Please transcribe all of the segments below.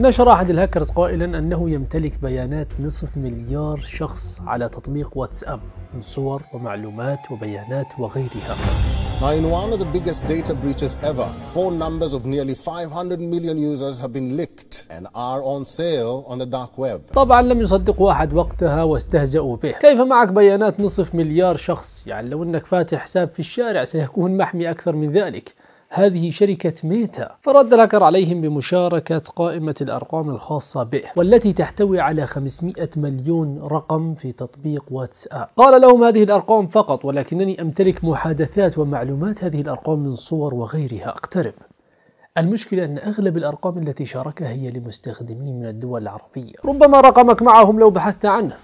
نشر أحد الهاكرز قائلا أنه يمتلك بيانات نصف مليار شخص على تطبيق واتساب من صور ومعلومات وبيانات وغيرها Now, in one of the biggest data breaches ever, phone numbers of nearly 500 million users have been leaked and are on sale on the dark web. طبعا لم يصدق واحد وقتها واستهزأوا به. كيف معك بيانات نصف مليار شخص؟ يعني لو أنك فاتح حساب في الشارع سيكون محمي أكثر من ذلك. هذه شركة ميتا فرد لاكر عليهم بمشاركة قائمة الأرقام الخاصة به والتي تحتوي على 500 مليون رقم في تطبيق واتساب قال لهم هذه الأرقام فقط ولكنني أمتلك محادثات ومعلومات هذه الأرقام من صور وغيرها اقترب المشكلة أن أغلب الأرقام التي شاركها هي لمستخدمين من الدول العربية ربما رقمك معهم لو بحثت عنه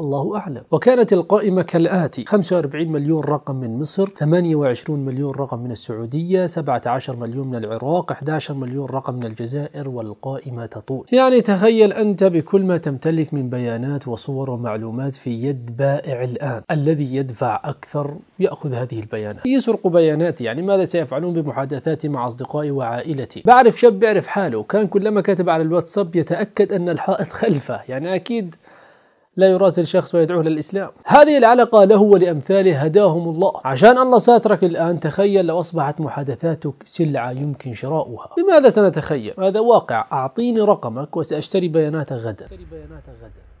الله أعلم وكانت القائمة كالآتي 45 مليون رقم من مصر 28 مليون رقم من السعودية 17 مليون من العراق 11 مليون رقم من الجزائر والقائمة تطول يعني تخيل أنت بكل ما تمتلك من بيانات وصور ومعلومات في يد بائع الآن الذي يدفع أكثر يأخذ هذه البيانات يسرق بياناتي يعني ماذا سيفعلون بمحادثاتي مع أصدقائي وعائلتي بعرف شاب بعرف حاله كان كلما كتب على الواتساب يتأكد أن الحائط خلفه يعني أكيد لا يراسل شخص ويدعوه للإسلام هذه العلقة له ولأمثاله هداهم الله عشان الله ساترك الآن تخيل لو أصبحت محادثاتك سلعة يمكن شراؤها بماذا سنتخيل؟ هذا واقع أعطيني رقمك وسأشتري بياناتك غدا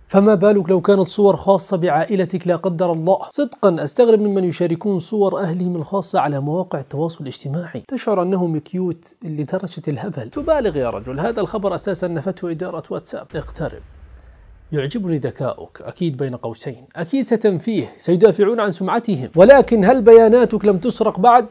فما بالك لو كانت صور خاصة بعائلتك لا قدر الله صدقا أستغرب ممن يشاركون صور أهلهم الخاصة على مواقع التواصل الاجتماعي تشعر أنهم كيوت لدرجة الهبل تبالغ يا رجل هذا الخبر أساسا نفته إدارة واتساب اقترب يعجبني ذكاؤك أكيد بين قوسين أكيد ستنفيه سيدافعون عن سمعتهم ولكن هل بياناتك لم تسرق بعد؟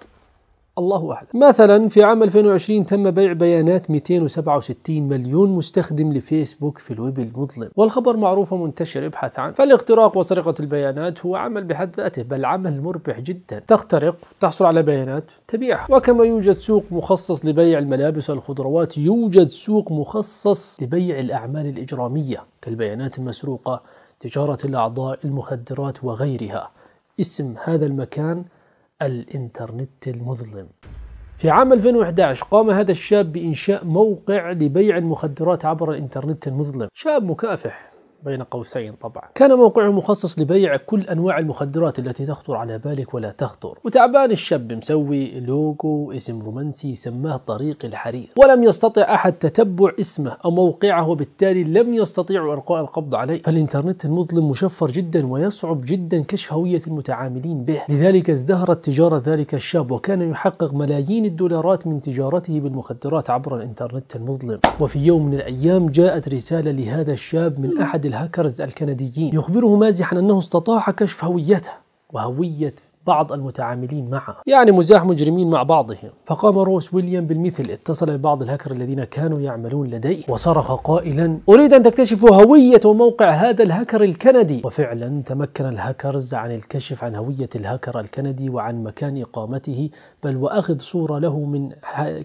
الله أعلم مثلا في عام 2020 تم بيع بيانات 267 مليون مستخدم لفيسبوك في الويب المظلم والخبر معروف ومنتشر ابحث عنه فالاختراق وسرقة البيانات هو عمل بحد ذاته بل عمل مربح جدا تخترق تحصل على بيانات تبيعها وكما يوجد سوق مخصص لبيع الملابس والخضروات يوجد سوق مخصص لبيع الأعمال الإجرامية كالبيانات المسروقة تجارة الأعضاء المخدرات وغيرها اسم هذا المكان الإنترنت المظلم في عام 2011 قام هذا الشاب بإنشاء موقع لبيع المخدرات عبر الإنترنت المظلم شاب مكافح بين قوسين طبعا كان موقعه مخصص لبيع كل أنواع المخدرات التي تخطر على بالك ولا تخطر وتعبان الشاب مسوي لوجو اسم رومانسي سماه طريق الحرير ولم يستطع أحد تتبع اسمه أو موقعه وبالتالي لم يستطيعوا إلقاء القبض عليه فالإنترنت المظلم مشفر جدا ويصعب جدا كشف هوية المتعاملين به لذلك ازدهرت تجارة ذلك الشاب وكان يحقق ملايين الدولارات من تجارته بالمخدرات عبر الإنترنت المظلم وفي يوم من الأيام جاءت رسالة لهذا الشاب من أحد الهاكرز الكنديين يخبره مازحا أنه استطاع كشف هويته وهوية بعض المتعاملين معه يعني مزاح مجرمين مع بعضهم فقام روس ويليام بالمثل اتصل ببعض الهكر الذين كانوا يعملون لديه وصرخ قائلا أريد أن تكتشفوا هوية وموقع هذا الهكر الكندي وفعلا تمكن الهكرز عن الكشف عن هوية الهكر الكندي وعن مكان إقامته بل وأخذ صورة له من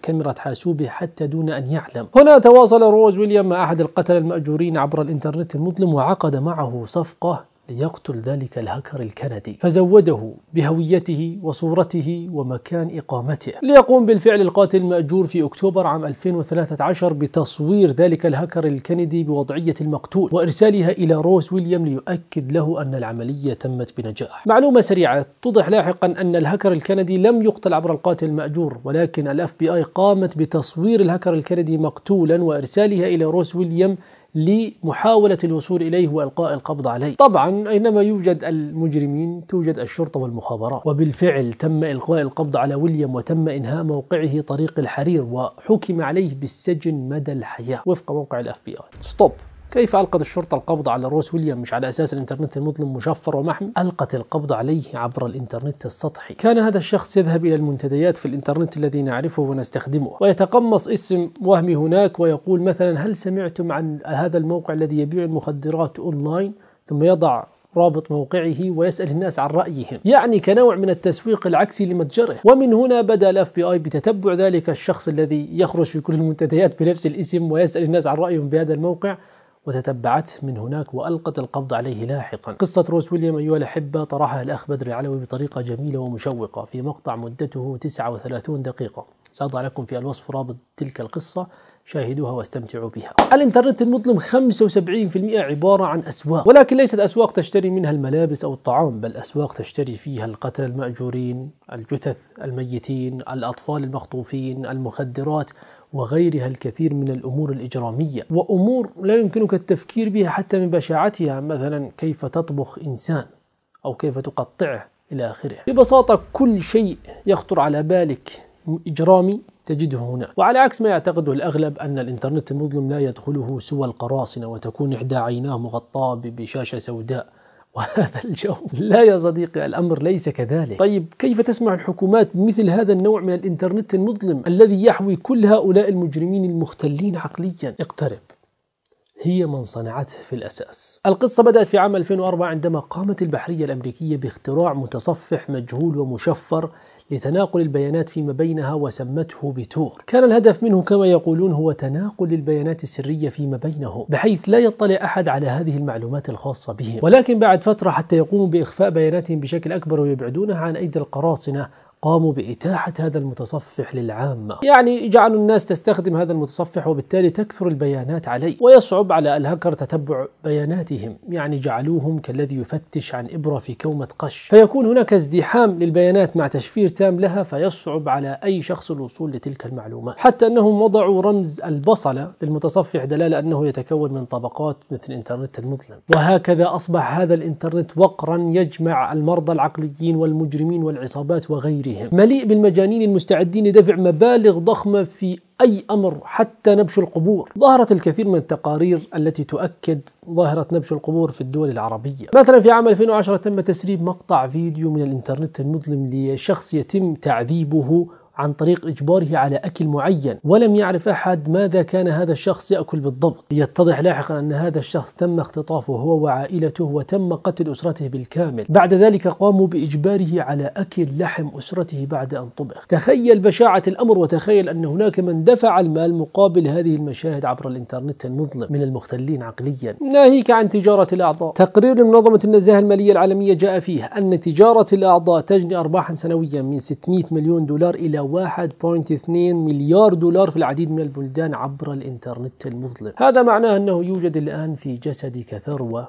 كاميرا حاسوبه حتى دون أن يعلم هنا تواصل روز ويليام مع أحد القتلة المأجورين عبر الإنترنت المظلم وعقد معه صفقة ليقتل ذلك الهكر الكندي فزوده بهويته وصورته ومكان إقامته ليقوم بالفعل القاتل المأجور في أكتوبر عام 2013 بتصوير ذلك الهكر الكندي بوضعية المقتول وإرسالها إلى روس ويليام ليؤكد له أن العملية تمت بنجاح معلومة سريعة تضح لاحقا أن الهكر الكندي لم يقتل عبر القاتل المأجور ولكن الاف بي اي قامت بتصوير الهكر الكندي مقتولا وإرسالها إلى روس ويليام لمحاولة الوصول إليه وإلقاء القبض عليه طبعا أينما يوجد المجرمين توجد الشرطة والمخابرات وبالفعل تم إلقاء القبض على ويليام وتم إنهاء موقعه طريق الحرير وحكم عليه بالسجن مدى الحياة وفق موقع الاف بي اي ستوب كيف ألقت الشرطة القبض على روس ويليام مش على أساس الإنترنت المظلم مشفر ومحمي؟ ألقت القبض عليه عبر الإنترنت السطحي كان هذا الشخص يذهب إلى المنتديات في الإنترنت الذي نعرفه ونستخدمه ويتقمص اسم وهمي هناك ويقول مثلا هل سمعتم عن هذا الموقع الذي يبيع المخدرات أونلاين؟ ثم يضع رابط موقعه ويسأل الناس عن رأيهم يعني كنوع من التسويق العكسي لمتجره ومن هنا بدأ الاف بي اي بتتبع ذلك الشخص الذي يخرج في كل المنتديات بنفس الاسم ويسأل الناس عن رأيهم بهذا الموقع وتتبعته من هناك وألقت القبض عليه لاحقا قصة روس ويليام أيها الأحبة طرحها الأخ بدر العلوي بطريقة جميلة ومشوقة في مقطع مدته 39 دقيقة سأضع لكم في الوصف رابط تلك القصة شاهدوها واستمتعوا بها. الانترنت المظلم 75% عباره عن اسواق، ولكن ليست اسواق تشتري منها الملابس او الطعام، بل اسواق تشتري فيها القتل الماجورين، الجثث، الميتين، الاطفال المخطوفين، المخدرات، وغيرها الكثير من الأمور الإجرامية وأمور لا يمكنك التفكير بها حتى من بشاعتها مثلا كيف تطبخ إنسان أو كيف تقطعه إلى آخره ببساطة كل شيء يخطر على بالك إجرامي تجده هناك وعلى عكس ما يعتقده الأغلب أن الإنترنت المظلم لا يدخله سوى القراصنة وتكون إحدى عيناه مغطاة بشاشة سوداء وهذا الجو لا يا صديقي الأمر ليس كذلك طيب كيف تسمع الحكومات مثل هذا النوع من الإنترنت المظلم الذي يحوي كل هؤلاء المجرمين المختلين عقليا اقترب هي من صنعته في الأساس القصة بدأت في عام 2004 عندما قامت البحرية الأمريكية باختراع متصفح مجهول ومشفر لتناقل البيانات فيما بينها وسمته بتور كان الهدف منه كما يقولون هو تناقل البيانات السرية فيما بينهم بحيث لا يطلع أحد على هذه المعلومات الخاصة بهم ولكن بعد فترة حتى يقوموا بإخفاء بياناتهم بشكل أكبر ويبعدونها عن أيدي القراصنة قاموا بإتاحة هذا المتصفح للعامة يعني جعلوا الناس تستخدم هذا المتصفح وبالتالي تكثر البيانات عليه ويصعب على الهكر تتبع بياناتهم يعني جعلوهم كالذي يفتش عن إبرة في كومة قش فيكون هناك ازدحام للبيانات مع تشفير تام لها فيصعب على أي شخص الوصول لتلك المعلومات حتى أنهم وضعوا رمز البصلة للمتصفح دلالة أنه يتكون من طبقات مثل الإنترنت المظلم وهكذا أصبح هذا الإنترنت وقرا يجمع المرضى العقليين والمجرمين والعصابات وغيرهم غيرهم مليء بالمجانين المستعدين لدفع مبالغ ضخمة في أي أمر حتى نبش القبور ظهرت الكثير من التقارير التي تؤكد ظاهرة نبش القبور في الدول العربية مثلا في عام 2010 تم تسريب مقطع فيديو من الإنترنت المظلم لشخص يتم تعذيبه عن طريق إجباره على أكل معين ولم يعرف أحد ماذا كان هذا الشخص يأكل بالضبط يتضح لاحقا أن هذا الشخص تم اختطافه هو وعائلته وتم قتل أسرته بالكامل بعد ذلك قاموا بإجباره على أكل لحم أسرته بعد أن طبخ تخيل بشاعة الأمر وتخيل أن هناك من دفع المال مقابل هذه المشاهد عبر الإنترنت المظلم من المختلين عقليا ناهيك عن تجارة الأعضاء تقرير منظمة النزاهة المالية العالمية جاء فيه أن تجارة الأعضاء تجني أرباحا سنويا من 600 مليون دولار إلى 1.2 مليار دولار في العديد من البلدان عبر الإنترنت المظلم هذا معناه أنه يوجد الآن في جسدك ثروة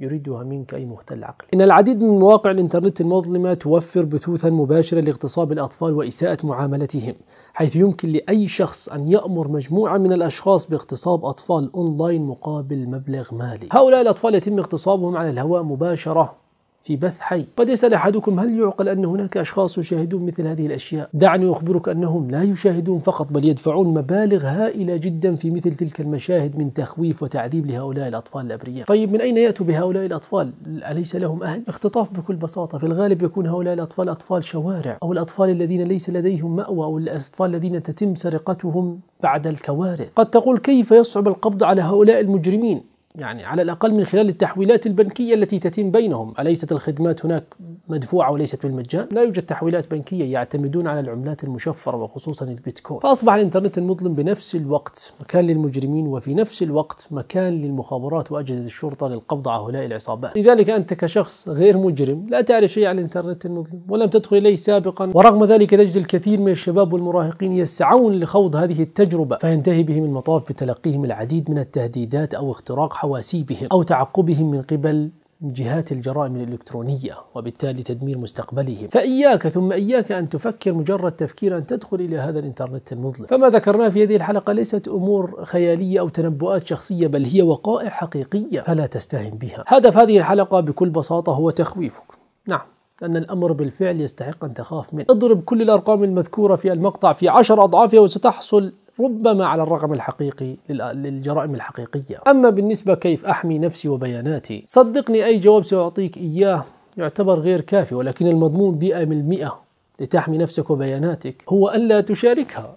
يريدها منك أي مختل عقل إن العديد من مواقع الإنترنت المظلمة توفر بثوثا مباشرة لاغتصاب الأطفال وإساءة معاملتهم حيث يمكن لأي شخص أن يأمر مجموعة من الأشخاص باغتصاب أطفال أونلاين مقابل مبلغ مالي هؤلاء الأطفال يتم اغتصابهم على الهواء مباشرة في بث حي قد يسأل أحدكم هل يعقل أن هناك أشخاص يشاهدون مثل هذه الأشياء دعني أخبرك أنهم لا يشاهدون فقط بل يدفعون مبالغ هائلة جدا في مثل تلك المشاهد من تخويف وتعذيب لهؤلاء الأطفال الأبرياء طيب من أين يأتوا بهؤلاء الأطفال؟ أليس لهم أهل؟ اختطاف بكل بساطة في الغالب يكون هؤلاء الأطفال أطفال شوارع أو الأطفال الذين ليس لديهم مأوى أو الأطفال الذين تتم سرقتهم بعد الكوارث قد تقول كيف يصعب القبض على هؤلاء المجرمين يعني على الأقل من خلال التحويلات البنكية التي تتم بينهم أليست الخدمات هناك مدفوعة وليست بالمجان لا يوجد تحويلات بنكية يعتمدون على العملات المشفرة وخصوصا البيتكوين فأصبح الإنترنت المظلم بنفس الوقت مكان للمجرمين وفي نفس الوقت مكان للمخابرات وأجهزة الشرطة للقبض على هؤلاء العصابات لذلك أنت كشخص غير مجرم لا تعرف شيء عن الإنترنت المظلم ولم تدخل إليه سابقا ورغم ذلك تجد الكثير من الشباب والمراهقين يسعون لخوض هذه التجربة فينتهي بهم المطاف بتلقيهم العديد من التهديدات أو اختراق حواسيبهم أو تعقبهم من قبل جهات الجرائم الإلكترونية وبالتالي تدمير مستقبلهم فإياك ثم إياك أن تفكر مجرد تفكير أن تدخل إلى هذا الإنترنت المظلم فما ذكرناه في هذه الحلقة ليست أمور خيالية أو تنبؤات شخصية بل هي وقائع حقيقية فلا تستهن بها هدف هذه الحلقة بكل بساطة هو تخويفك نعم لأن الأمر بالفعل يستحق أن تخاف منه اضرب كل الأرقام المذكورة في المقطع في عشر أضعافها وستحصل ربما على الرقم الحقيقي للجرائم الحقيقية أما بالنسبة كيف أحمي نفسي وبياناتي صدقني أي جواب سأعطيك إياه يعتبر غير كافي ولكن المضمون بيئة من المئة لتحمي نفسك وبياناتك هو ألا تشاركها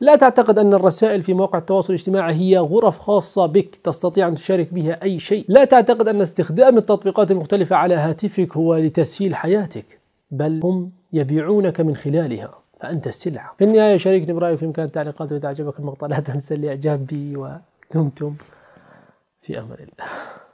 لا تعتقد أن الرسائل في مواقع التواصل الاجتماعي هي غرف خاصة بك تستطيع أن تشارك بها أي شيء لا تعتقد أن استخدام التطبيقات المختلفة على هاتفك هو لتسهيل حياتك بل هم يبيعونك من خلالها فأنت السلعة في النهاية شاركني برأيك في مكان التعليقات وإذا أعجبك المقطع لا تنسى الإعجاب بي ودمتم في أمر الله